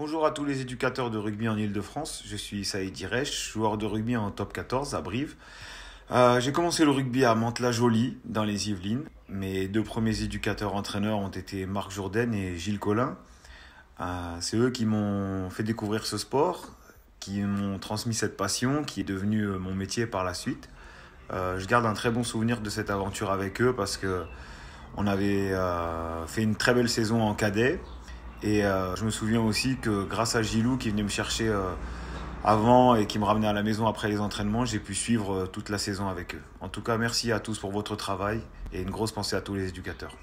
Bonjour à tous les éducateurs de rugby en Ile-de-France. Je suis Saïd Diresh, joueur de rugby en top 14 à Brive. Euh, j'ai commencé le rugby à Mantes-la-Jolie, dans les Yvelines. Mes deux premiers éducateurs-entraîneurs ont été Marc Jourdain et Gilles Collin. Euh, c'est eux qui m'ont fait découvrir ce sport, qui m'ont transmis cette passion, qui est devenue euh, mon métier par la suite. je garde un très bon souvenir de cette aventure avec eux parce que on avait fait une très belle saison en cadet et euh, je me souviens aussi que grâce à Gilou qui venait me chercher euh, avant et qui me ramenait à la maison après les entraînements, j'ai pu suivre euh, toute la saison avec eux. En tout cas, merci à tous pour votre travail et une grosse pensée à tous les éducateurs.